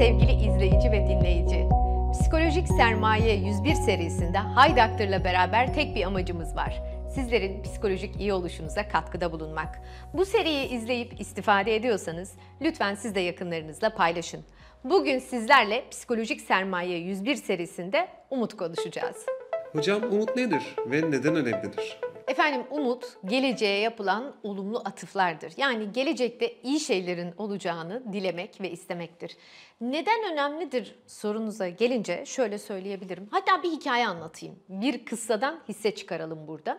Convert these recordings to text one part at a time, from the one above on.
sevgili izleyici ve dinleyici. Psikolojik Sermaye 101 serisinde Haydaktır'la beraber tek bir amacımız var. Sizlerin psikolojik iyi oluşunuza katkıda bulunmak. Bu seriyi izleyip istifade ediyorsanız lütfen siz de yakınlarınızla paylaşın. Bugün sizlerle Psikolojik Sermaye 101 serisinde umut konuşacağız. Hocam umut nedir ve neden önemlidir? Efendim umut geleceğe yapılan olumlu atıflardır. Yani gelecekte iyi şeylerin olacağını dilemek ve istemektir. Neden önemlidir sorunuza gelince şöyle söyleyebilirim. Hatta bir hikaye anlatayım. Bir kıssadan hisse çıkaralım burada.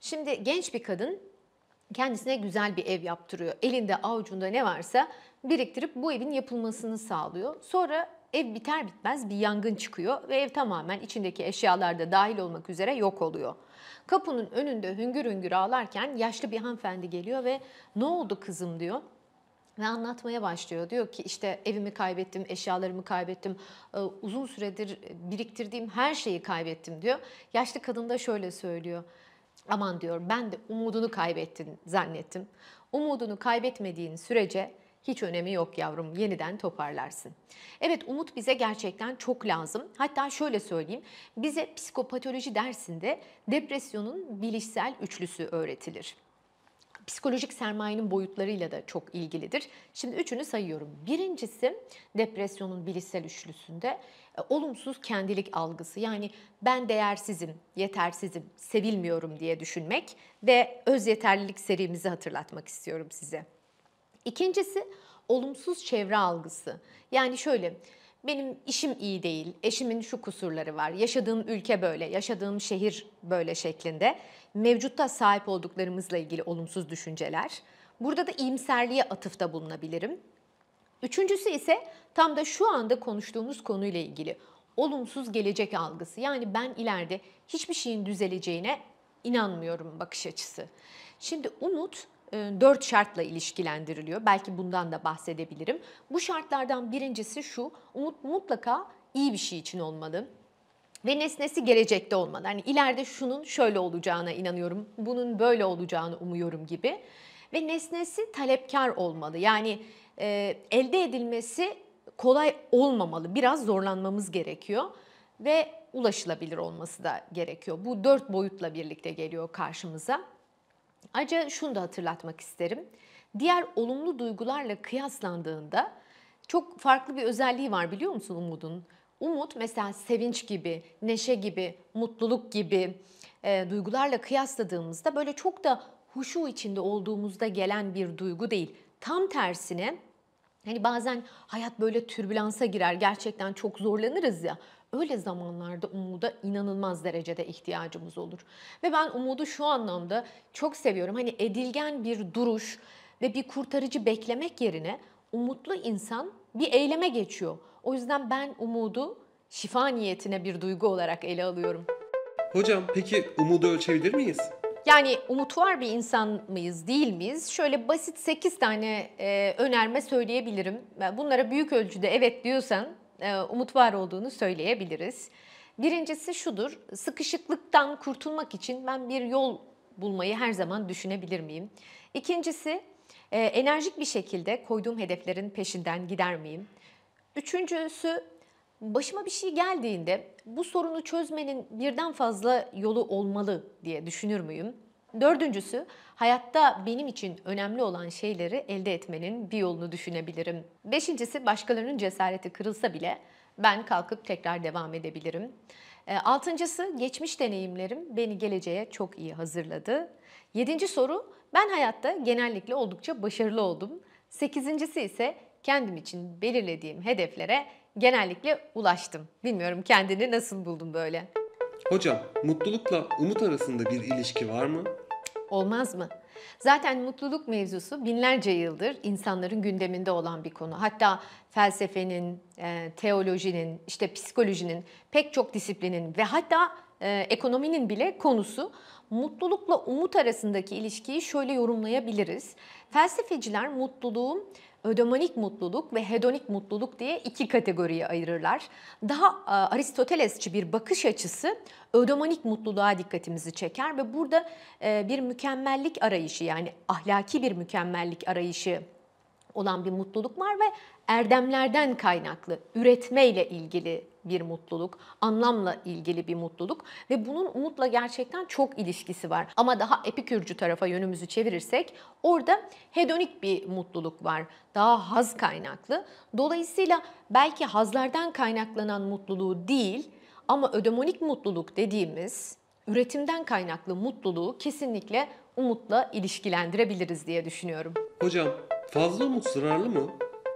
Şimdi genç bir kadın kendisine güzel bir ev yaptırıyor. Elinde avucunda ne varsa biriktirip bu evin yapılmasını sağlıyor. Sonra ev biter bitmez bir yangın çıkıyor ve ev tamamen içindeki eşyalarda dahil olmak üzere yok oluyor. Kapının önünde hüngür hüngür ağlarken yaşlı bir hanımefendi geliyor ve ne oldu kızım diyor. Ve anlatmaya başlıyor. Diyor ki işte evimi kaybettim, eşyalarımı kaybettim, e, uzun süredir biriktirdiğim her şeyi kaybettim diyor. Yaşlı kadın da şöyle söylüyor. Aman diyor ben de umudunu kaybettin zannettim. Umudunu kaybetmediğin sürece hiç önemi yok yavrum yeniden toparlarsın. Evet umut bize gerçekten çok lazım. Hatta şöyle söyleyeyim bize psikopatoloji dersinde depresyonun bilişsel üçlüsü öğretilir psikolojik sermayenin boyutlarıyla da çok ilgilidir. Şimdi üçünü sayıyorum. Birincisi depresyonun bilişsel üçlüsünde e, olumsuz kendilik algısı. Yani ben değersizim, yetersizim, sevilmiyorum diye düşünmek ve öz yeterlilik serimizi hatırlatmak istiyorum size. İkincisi olumsuz çevre algısı. Yani şöyle benim işim iyi değil, eşimin şu kusurları var, yaşadığım ülke böyle, yaşadığım şehir böyle şeklinde mevcutta sahip olduklarımızla ilgili olumsuz düşünceler. Burada da iyimserliğe atıfta bulunabilirim. Üçüncüsü ise tam da şu anda konuştuğumuz konuyla ilgili olumsuz gelecek algısı. Yani ben ileride hiçbir şeyin düzeleceğine inanmıyorum bakış açısı. Şimdi umut e, dört şartla ilişkilendiriliyor. Belki bundan da bahsedebilirim. Bu şartlardan birincisi şu, umut mutlaka iyi bir şey için olmalı ve nesnesi gelecekte olmalı. Yani ileride şunun şöyle olacağına inanıyorum, bunun böyle olacağını umuyorum gibi. Ve nesnesi talepkar olmalı. Yani e, elde edilmesi kolay olmamalı. Biraz zorlanmamız gerekiyor ve ulaşılabilir olması da gerekiyor. Bu dört boyutla birlikte geliyor karşımıza. Ayrıca şunu da hatırlatmak isterim. Diğer olumlu duygularla kıyaslandığında çok farklı bir özelliği var biliyor musun umudun? Umut mesela sevinç gibi, neşe gibi, mutluluk gibi e, duygularla kıyasladığımızda böyle çok da huşu içinde olduğumuzda gelen bir duygu değil. Tam tersine hani bazen hayat böyle türbülansa girer gerçekten çok zorlanırız ya. Öyle zamanlarda umuda inanılmaz derecede ihtiyacımız olur. Ve ben umudu şu anlamda çok seviyorum. Hani edilgen bir duruş ve bir kurtarıcı beklemek yerine umutlu insan bir eyleme geçiyor. O yüzden ben umudu şifa niyetine bir duygu olarak ele alıyorum. Hocam peki umudu ölçebilir miyiz? Yani umut var bir insan mıyız değil miyiz? Şöyle basit 8 tane e, önerme söyleyebilirim. Bunlara büyük ölçüde evet diyorsan e, umut var olduğunu söyleyebiliriz. Birincisi şudur, sıkışıklıktan kurtulmak için ben bir yol bulmayı her zaman düşünebilir miyim? İkincisi, e, enerjik bir şekilde koyduğum hedeflerin peşinden gider miyim? Üçüncüsü, başıma bir şey geldiğinde bu sorunu çözmenin birden fazla yolu olmalı diye düşünür müyüm? Dördüncüsü, hayatta benim için önemli olan şeyleri elde etmenin bir yolunu düşünebilirim. Beşincisi, başkalarının cesareti kırılsa bile ben kalkıp tekrar devam edebilirim. E, altıncısı, geçmiş deneyimlerim beni geleceğe çok iyi hazırladı. Yedinci soru, ben hayatta genellikle oldukça başarılı oldum. Sekizincisi ise kendim için belirlediğim hedeflere genellikle ulaştım. Bilmiyorum kendini nasıl buldun böyle? Hocam, mutlulukla umut arasında bir ilişki var mı? Olmaz mı? Zaten mutluluk mevzusu binlerce yıldır insanların gündeminde olan bir konu. Hatta felsefenin, e, teolojinin, işte psikolojinin, pek çok disiplinin ve hatta e, ekonominin bile konusu mutlulukla umut arasındaki ilişkiyi şöyle yorumlayabiliriz. Felsefeciler mutluluğun ödemonik mutluluk ve hedonik mutluluk diye iki kategoriye ayırırlar. Daha e, Aristotelesçi bir bakış açısı ödemonik mutluluğa dikkatimizi çeker ve burada e, bir mükemmellik arayışı yani ahlaki bir mükemmellik arayışı olan bir mutluluk var ve erdemlerden kaynaklı, üretmeyle ilgili bir mutluluk, anlamla ilgili bir mutluluk ve bunun umutla gerçekten çok ilişkisi var. Ama daha epikürcü tarafa yönümüzü çevirirsek orada hedonik bir mutluluk var. Daha haz kaynaklı. Dolayısıyla belki hazlardan kaynaklanan mutluluğu değil ama ödemonik mutluluk dediğimiz üretimden kaynaklı mutluluğu kesinlikle umutla ilişkilendirebiliriz diye düşünüyorum. Hocam Fazla umut zararlı mı?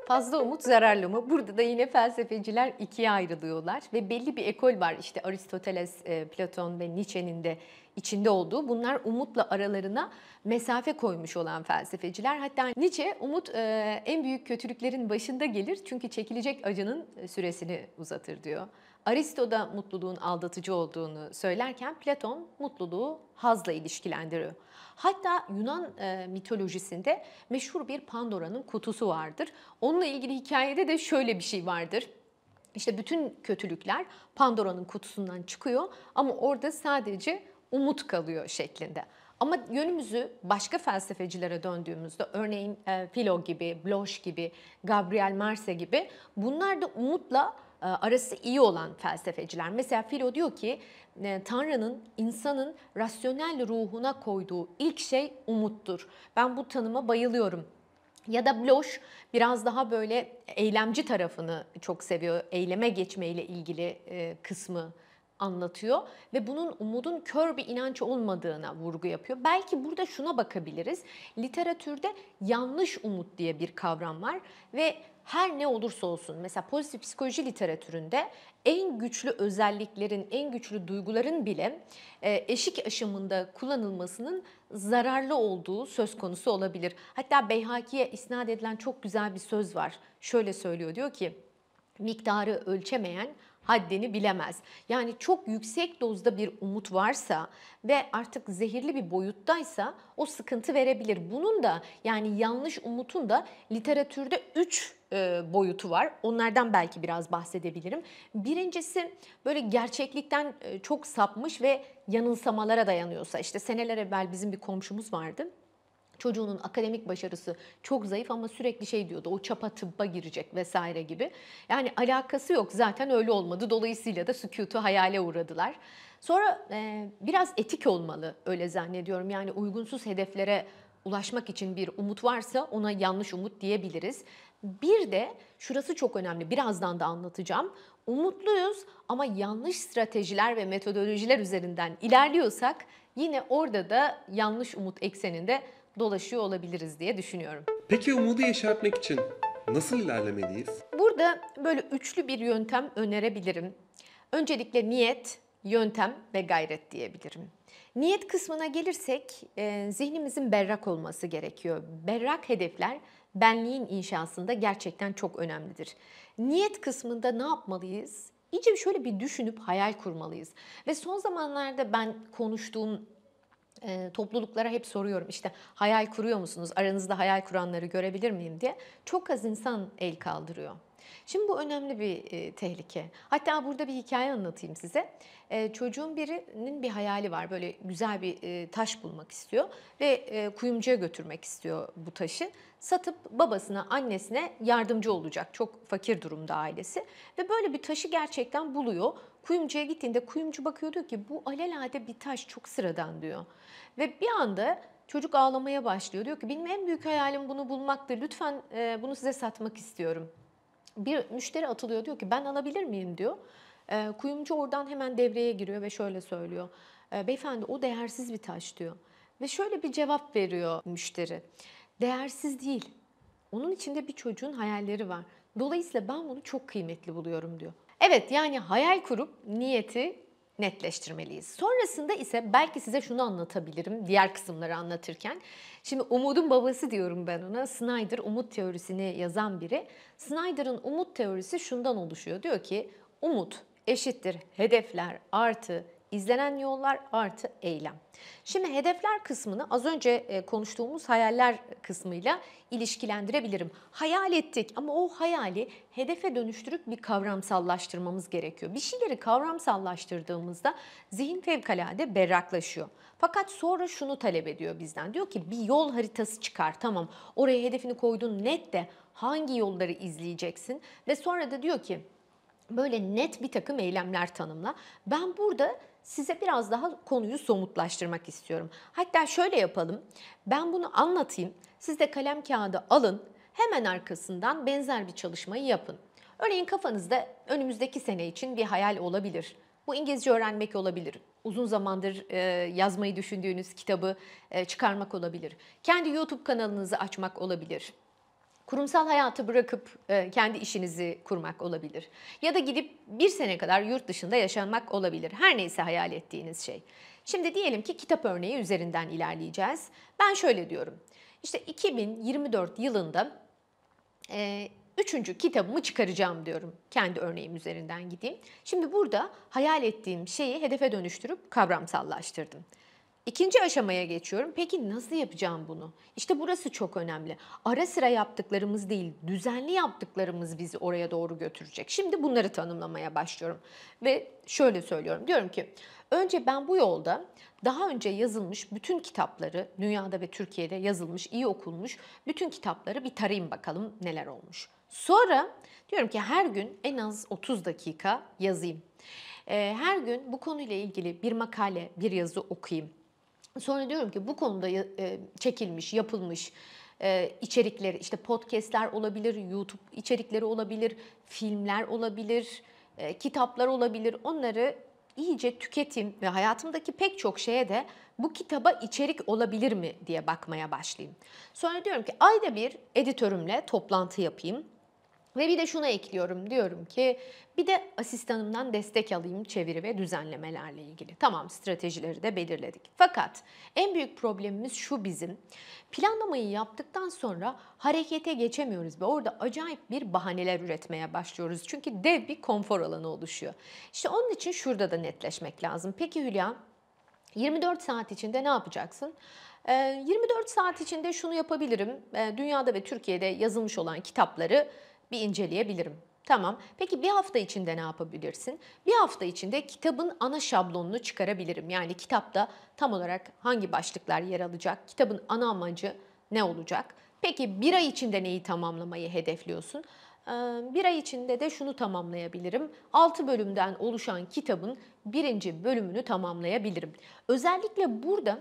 Fazla umut zararlı mı? Burada da yine felsefeciler ikiye ayrılıyorlar ve belli bir ekol var. işte Aristoteles, e, Platon ve Nietzsche'nin de içinde olduğu bunlar umutla aralarına mesafe koymuş olan felsefeciler. Hatta Nietzsche umut e, en büyük kötülüklerin başında gelir çünkü çekilecek acının süresini uzatır diyor. Aristo da mutluluğun aldatıcı olduğunu söylerken Platon mutluluğu hazla ilişkilendiriyor. Hatta Yunan e, mitolojisinde meşhur bir Pandora'nın kutusu vardır. Onunla ilgili hikayede de şöyle bir şey vardır. İşte bütün kötülükler Pandora'nın kutusundan çıkıyor ama orada sadece umut kalıyor şeklinde. Ama yönümüzü başka felsefecilere döndüğümüzde örneğin e, Filo gibi, Bloch gibi, Gabriel Marse gibi bunlar da umutla e, arası iyi olan felsefeciler. Mesela Filo diyor ki e, Tanrı'nın insanın rasyonel ruhuna koyduğu ilk şey umuttur. Ben bu tanıma bayılıyorum ya da Bloch biraz daha böyle eylemci tarafını çok seviyor. Eyleme geçmeyle ilgili e, kısmı anlatıyor ve bunun umudun kör bir inanç olmadığına vurgu yapıyor. Belki burada şuna bakabiliriz. Literatürde yanlış umut diye bir kavram var ve her ne olursa olsun mesela pozitif psikoloji literatüründe en güçlü özelliklerin, en güçlü duyguların bile e, eşik aşımında kullanılmasının zararlı olduğu söz konusu olabilir. Hatta Beyhaki'ye isnat edilen çok güzel bir söz var. Şöyle söylüyor diyor ki miktarı ölçemeyen haddini bilemez. Yani çok yüksek dozda bir umut varsa ve artık zehirli bir boyuttaysa o sıkıntı verebilir. Bunun da yani yanlış umutun da literatürde 3 e, boyutu var. Onlardan belki biraz bahsedebilirim. Birincisi böyle gerçeklikten e, çok sapmış ve yanılsamalara dayanıyorsa. İşte seneler evvel bizim bir komşumuz vardı çocuğunun akademik başarısı çok zayıf ama sürekli şey diyordu o çapa tıbba girecek vesaire gibi. Yani alakası yok zaten öyle olmadı. Dolayısıyla da sükutu hayale uğradılar. Sonra e, biraz etik olmalı öyle zannediyorum. Yani uygunsuz hedeflere ulaşmak için bir umut varsa ona yanlış umut diyebiliriz. Bir de şurası çok önemli. Birazdan da anlatacağım. Umutluyuz ama yanlış stratejiler ve metodolojiler üzerinden ilerliyorsak yine orada da yanlış umut ekseninde dolaşıyor olabiliriz diye düşünüyorum. Peki umudu yeşertmek için nasıl ilerlemeliyiz? Burada böyle üçlü bir yöntem önerebilirim. Öncelikle niyet, yöntem ve gayret diyebilirim. Niyet kısmına gelirsek e, zihnimizin berrak olması gerekiyor. Berrak hedefler benliğin inşasında gerçekten çok önemlidir. Niyet kısmında ne yapmalıyız? İyice şöyle bir düşünüp hayal kurmalıyız. Ve son zamanlarda ben konuştuğum e, topluluklara hep soruyorum işte hayal kuruyor musunuz? Aranızda hayal kuranları görebilir miyim diye. Çok az insan el kaldırıyor. Şimdi bu önemli bir e, tehlike. Hatta burada bir hikaye anlatayım size. E, çocuğun birinin bir hayali var. Böyle güzel bir e, taş bulmak istiyor ve e, kuyumcuya götürmek istiyor bu taşı. Satıp babasına, annesine yardımcı olacak. Çok fakir durumda ailesi. Ve böyle bir taşı gerçekten buluyor. Kuyumcuya gittiğinde kuyumcu bakıyor diyor ki bu alelade bir taş çok sıradan diyor. Ve bir anda çocuk ağlamaya başlıyor. Diyor ki benim en büyük hayalim bunu bulmaktır. Lütfen e, bunu size satmak istiyorum. Bir müşteri atılıyor diyor ki ben alabilir miyim diyor. E, kuyumcu oradan hemen devreye giriyor ve şöyle söylüyor. E, beyefendi o değersiz bir taş diyor. Ve şöyle bir cevap veriyor müşteri. Değersiz değil. Onun içinde bir çocuğun hayalleri var. Dolayısıyla ben bunu çok kıymetli buluyorum diyor. Evet yani hayal kurup niyeti netleştirmeliyiz. Sonrasında ise belki size şunu anlatabilirim diğer kısımları anlatırken. Şimdi umudun babası diyorum ben ona. Snyder umut teorisini yazan biri. Snyder'ın umut teorisi şundan oluşuyor. Diyor ki umut eşittir hedefler artı İzlenen yollar artı eylem. Şimdi hedefler kısmını az önce e, konuştuğumuz hayaller kısmıyla ilişkilendirebilirim. Hayal ettik ama o hayali hedefe dönüştürüp bir kavramsallaştırmamız gerekiyor. Bir şeyleri kavramsallaştırdığımızda zihin fevkalade berraklaşıyor. Fakat sonra şunu talep ediyor bizden. Diyor ki bir yol haritası çıkar tamam oraya hedefini koydun net de hangi yolları izleyeceksin ve sonra da diyor ki böyle net bir takım eylemler tanımla. Ben burada size biraz daha konuyu somutlaştırmak istiyorum. Hatta şöyle yapalım. Ben bunu anlatayım. Siz de kalem kağıdı alın. Hemen arkasından benzer bir çalışmayı yapın. Örneğin kafanızda önümüzdeki sene için bir hayal olabilir. Bu İngilizce öğrenmek olabilir. Uzun zamandır e, yazmayı düşündüğünüz kitabı e, çıkarmak olabilir. Kendi YouTube kanalınızı açmak olabilir kurumsal hayatı bırakıp e, kendi işinizi kurmak olabilir. Ya da gidip bir sene kadar yurt dışında yaşamak olabilir. Her neyse hayal ettiğiniz şey. Şimdi diyelim ki kitap örneği üzerinden ilerleyeceğiz. Ben şöyle diyorum. İşte 2024 yılında e, üçüncü kitabımı çıkaracağım diyorum. Kendi örneğim üzerinden gideyim. Şimdi burada hayal ettiğim şeyi hedefe dönüştürüp kavramsallaştırdım. İkinci aşamaya geçiyorum. Peki nasıl yapacağım bunu? İşte burası çok önemli. Ara sıra yaptıklarımız değil, düzenli yaptıklarımız bizi oraya doğru götürecek. Şimdi bunları tanımlamaya başlıyorum ve şöyle söylüyorum. Diyorum ki önce ben bu yolda daha önce yazılmış bütün kitapları, dünyada ve Türkiye'de yazılmış, iyi okunmuş bütün kitapları bir tarayayım bakalım neler olmuş. Sonra diyorum ki her gün en az 30 dakika yazayım. Ee, her gün bu konuyla ilgili bir makale, bir yazı okuyayım Sonra diyorum ki bu konuda e, çekilmiş, yapılmış e, içerikleri, işte podcastler olabilir, YouTube içerikleri olabilir, filmler olabilir, e, kitaplar olabilir. Onları iyice tüketim ve hayatımdaki pek çok şeye de bu kitaba içerik olabilir mi diye bakmaya başlayayım. Sonra diyorum ki ayda bir editörümle toplantı yapayım ve bir de şunu ekliyorum diyorum ki bir de asistanımdan destek alayım çeviri ve düzenlemelerle ilgili. Tamam stratejileri de belirledik. Fakat en büyük problemimiz şu bizim. Planlamayı yaptıktan sonra harekete geçemiyoruz ve orada acayip bir bahaneler üretmeye başlıyoruz. Çünkü dev bir konfor alanı oluşuyor. İşte onun için şurada da netleşmek lazım. Peki Hülya 24 saat içinde ne yapacaksın? 24 ee, saat içinde şunu yapabilirim. Ee, dünyada ve Türkiye'de yazılmış olan kitapları bir inceleyebilirim. Tamam. Peki bir hafta içinde ne yapabilirsin? Bir hafta içinde kitabın ana şablonunu çıkarabilirim. Yani kitapta tam olarak hangi başlıklar yer alacak? Kitabın ana amacı ne olacak? Peki bir ay içinde neyi tamamlamayı hedefliyorsun? Bir ay içinde de şunu tamamlayabilirim. 6 bölümden oluşan kitabın birinci bölümünü tamamlayabilirim. Özellikle burada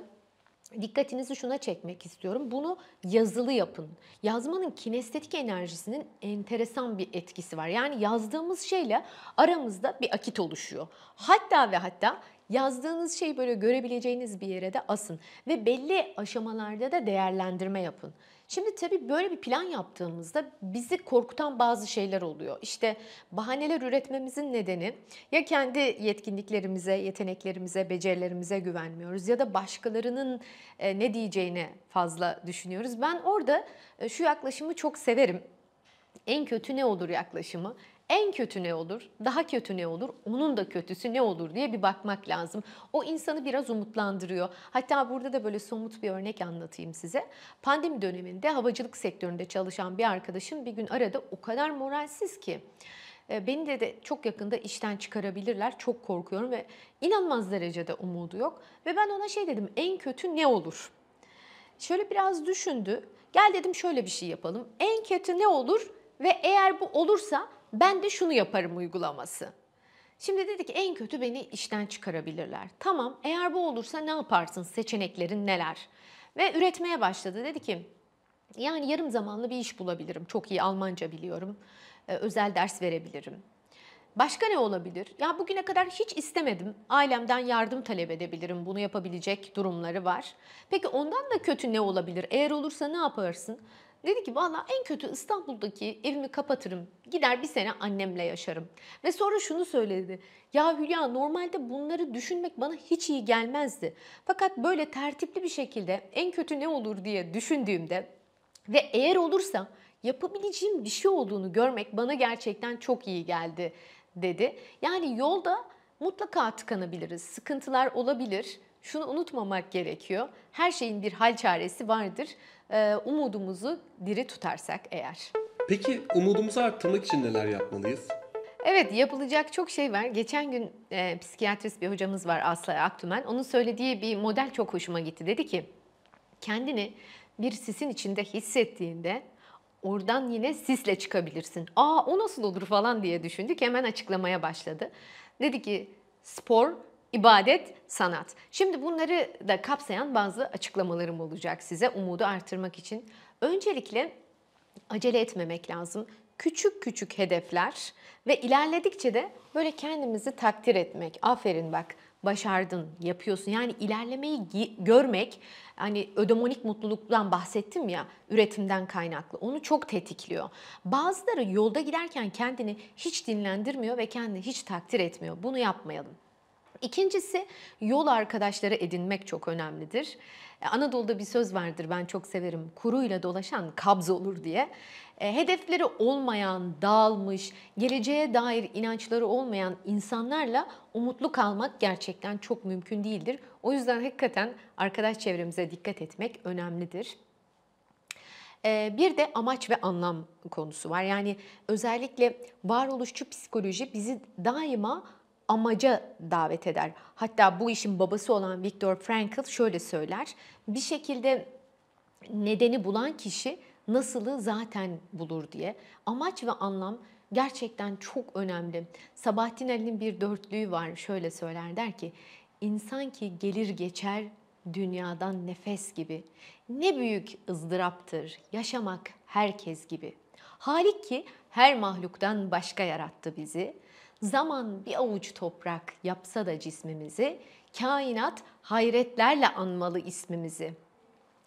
dikkatinizi şuna çekmek istiyorum. Bunu yazılı yapın. Yazmanın kinestetik enerjisinin enteresan bir etkisi var. Yani yazdığımız şeyle aramızda bir akit oluşuyor. Hatta ve hatta yazdığınız şeyi böyle görebileceğiniz bir yere de asın ve belli aşamalarda da değerlendirme yapın. Şimdi tabii böyle bir plan yaptığımızda bizi korkutan bazı şeyler oluyor. İşte bahaneler üretmemizin nedeni ya kendi yetkinliklerimize, yeteneklerimize, becerilerimize güvenmiyoruz ya da başkalarının e, ne diyeceğini fazla düşünüyoruz. Ben orada e, şu yaklaşımı çok severim. En kötü ne olur yaklaşımı en kötü ne olur, daha kötü ne olur, onun da kötüsü ne olur diye bir bakmak lazım. O insanı biraz umutlandırıyor. Hatta burada da böyle somut bir örnek anlatayım size. Pandemi döneminde havacılık sektöründe çalışan bir arkadaşım bir gün arada o kadar moralsiz ki e, beni de, de çok yakında işten çıkarabilirler. Çok korkuyorum ve inanılmaz derecede umudu yok. Ve ben ona şey dedim en kötü ne olur? Şöyle biraz düşündü. Gel dedim şöyle bir şey yapalım. En kötü ne olur? Ve eğer bu olursa ben de şunu yaparım uygulaması. Şimdi dedik en kötü beni işten çıkarabilirler. Tamam eğer bu olursa ne yaparsın seçeneklerin neler? Ve üretmeye başladı. Dedi ki yani yarım zamanlı bir iş bulabilirim. Çok iyi Almanca biliyorum. Ee, özel ders verebilirim. Başka ne olabilir? Ya bugüne kadar hiç istemedim. Ailemden yardım talep edebilirim. Bunu yapabilecek durumları var. Peki ondan da kötü ne olabilir? Eğer olursa ne yaparsın? Dedi ki valla en kötü İstanbul'daki evimi kapatırım. Gider bir sene annemle yaşarım. Ve sonra şunu söyledi. Ya Hülya normalde bunları düşünmek bana hiç iyi gelmezdi. Fakat böyle tertipli bir şekilde en kötü ne olur diye düşündüğümde ve eğer olursa yapabileceğim bir şey olduğunu görmek bana gerçekten çok iyi geldi dedi. Yani yolda mutlaka tıkanabiliriz. Sıkıntılar olabilir şunu unutmamak gerekiyor. Her şeyin bir hal çaresi vardır. Ee, umudumuzu diri tutarsak eğer. Peki umudumuzu arttırmak için neler yapmalıyız? Evet yapılacak çok şey var. Geçen gün e, psikiyatrist bir hocamız var Aslı Aktümen. Onun söylediği bir model çok hoşuma gitti. Dedi ki kendini bir sisin içinde hissettiğinde oradan yine sisle çıkabilirsin. Aa o nasıl olur falan diye düşündük. Hemen açıklamaya başladı. Dedi ki spor ibadet, sanat. Şimdi bunları da kapsayan bazı açıklamalarım olacak size umudu artırmak için. Öncelikle acele etmemek lazım. Küçük küçük hedefler ve ilerledikçe de böyle kendimizi takdir etmek. Aferin bak başardın, yapıyorsun. Yani ilerlemeyi görmek, hani ödemonik mutluluktan bahsettim ya, üretimden kaynaklı. Onu çok tetikliyor. Bazıları yolda giderken kendini hiç dinlendirmiyor ve kendini hiç takdir etmiyor. Bunu yapmayalım. İkincisi yol arkadaşları edinmek çok önemlidir. E, Anadolu'da bir söz vardır ben çok severim. Kuruyla dolaşan kabz olur diye. E, hedefleri olmayan, dağılmış, geleceğe dair inançları olmayan insanlarla umutlu kalmak gerçekten çok mümkün değildir. O yüzden hakikaten arkadaş çevremize dikkat etmek önemlidir. E, bir de amaç ve anlam konusu var. Yani özellikle varoluşçu psikoloji bizi daima amaca davet eder. Hatta bu işin babası olan Viktor Frankl şöyle söyler. Bir şekilde nedeni bulan kişi nasılı zaten bulur diye. Amaç ve anlam gerçekten çok önemli. Sabahattin Ali'nin bir dörtlüğü var. Şöyle söyler der ki insan ki gelir geçer dünyadan nefes gibi. Ne büyük ızdıraptır yaşamak herkes gibi. Halik ki her mahluktan başka yarattı bizi.'' zaman bir avuç toprak yapsa da cismimizi, kainat hayretlerle anmalı ismimizi.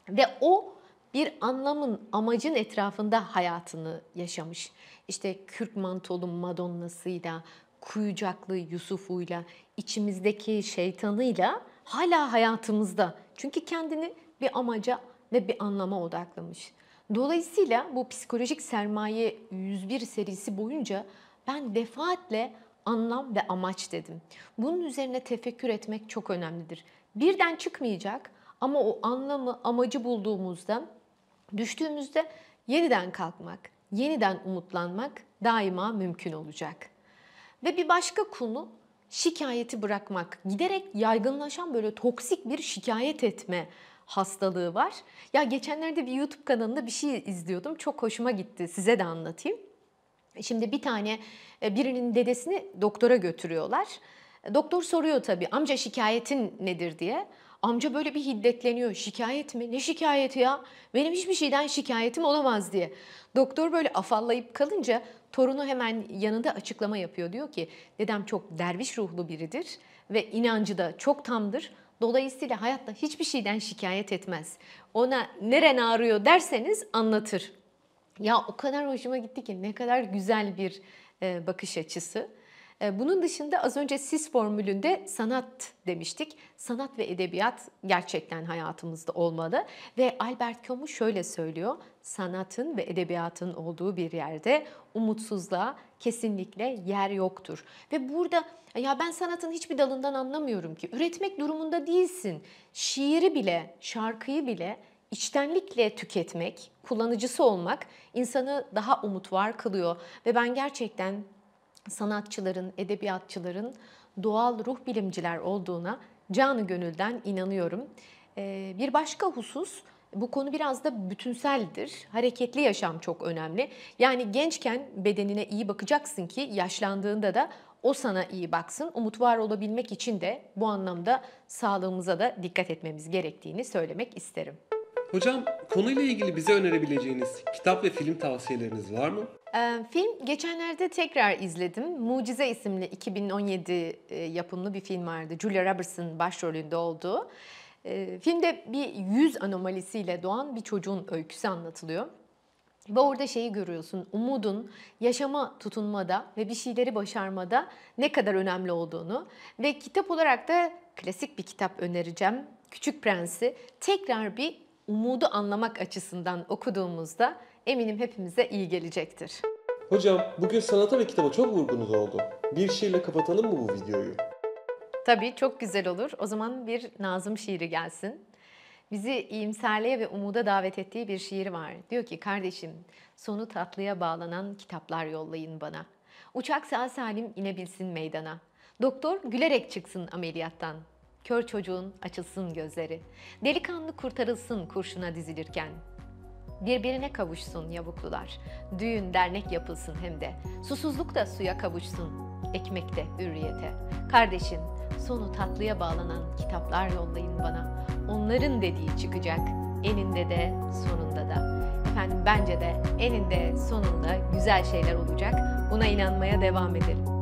Ve o bir anlamın, amacın etrafında hayatını yaşamış. İşte kürk mantolu Madonna'sıyla, kuyucaklı Yusuf'uyla, içimizdeki şeytanıyla hala hayatımızda. Çünkü kendini bir amaca ve bir anlama odaklamış. Dolayısıyla bu psikolojik sermaye 101 serisi boyunca ben defaatle anlam ve amaç dedim. Bunun üzerine tefekkür etmek çok önemlidir. Birden çıkmayacak ama o anlamı, amacı bulduğumuzda, düştüğümüzde yeniden kalkmak, yeniden umutlanmak daima mümkün olacak. Ve bir başka konu şikayeti bırakmak. Giderek yaygınlaşan böyle toksik bir şikayet etme hastalığı var. Ya geçenlerde bir YouTube kanalında bir şey izliyordum. Çok hoşuma gitti. Size de anlatayım. Şimdi bir tane e, birinin dedesini doktora götürüyorlar. Doktor soruyor tabii amca şikayetin nedir diye. Amca böyle bir hiddetleniyor. Şikayet mi? Ne şikayeti ya? Benim hiçbir şeyden şikayetim olamaz diye. Doktor böyle afallayıp kalınca torunu hemen yanında açıklama yapıyor. Diyor ki dedem çok derviş ruhlu biridir ve inancı da çok tamdır. Dolayısıyla hayatta hiçbir şeyden şikayet etmez. Ona neren ağrıyor derseniz anlatır. Ya o kadar hoşuma gitti ki ne kadar güzel bir e, bakış açısı. E, bunun dışında az önce sis formülünde sanat demiştik. Sanat ve edebiyat gerçekten hayatımızda olmalı ve Albert Camus şöyle söylüyor. Sanatın ve edebiyatın olduğu bir yerde umutsuzluğa kesinlikle yer yoktur. Ve burada ya ben sanatın hiçbir dalından anlamıyorum ki. Üretmek durumunda değilsin. Şiiri bile, şarkıyı bile içtenlikle tüketmek, kullanıcısı olmak insanı daha umut var kılıyor. Ve ben gerçekten sanatçıların, edebiyatçıların doğal ruh bilimciler olduğuna canı gönülden inanıyorum. Ee, bir başka husus bu konu biraz da bütünseldir. Hareketli yaşam çok önemli. Yani gençken bedenine iyi bakacaksın ki yaşlandığında da o sana iyi baksın. Umut var olabilmek için de bu anlamda sağlığımıza da dikkat etmemiz gerektiğini söylemek isterim. Hocam konuyla ilgili bize önerebileceğiniz kitap ve film tavsiyeleriniz var mı? Ee, film geçenlerde tekrar izledim. Mucize isimli 2017 e, yapımlı bir film vardı. Julia Roberts'ın başrolünde olduğu. E, filmde bir yüz anomalisiyle doğan bir çocuğun öyküsü anlatılıyor. Ve orada şeyi görüyorsun, umudun yaşama tutunmada ve bir şeyleri başarmada ne kadar önemli olduğunu. Ve kitap olarak da klasik bir kitap önereceğim. Küçük Prens'i tekrar bir umudu anlamak açısından okuduğumuzda eminim hepimize iyi gelecektir. Hocam bugün sanata ve kitaba çok vurgunuz oldu. Bir şiirle kapatalım mı bu videoyu? Tabii çok güzel olur. O zaman bir Nazım şiiri gelsin. Bizi iyimserliğe ve umuda davet ettiği bir şiir var. Diyor ki kardeşim sonu tatlıya bağlanan kitaplar yollayın bana. Uçak sağ salim inebilsin meydana. Doktor gülerek çıksın ameliyattan. Kör çocuğun açılsın gözleri. Delikanlı kurtarılsın kurşuna dizilirken. Birbirine kavuşsun yavuklular. Düğün dernek yapılsın hem de. Susuzluk da suya kavuşsun. ekmek de hürriyete. Kardeşin sonu tatlıya bağlanan kitaplar yollayın bana. Onların dediği çıkacak. Eninde de sonunda da. Efendim bence de eninde sonunda güzel şeyler olacak. Buna inanmaya devam edelim.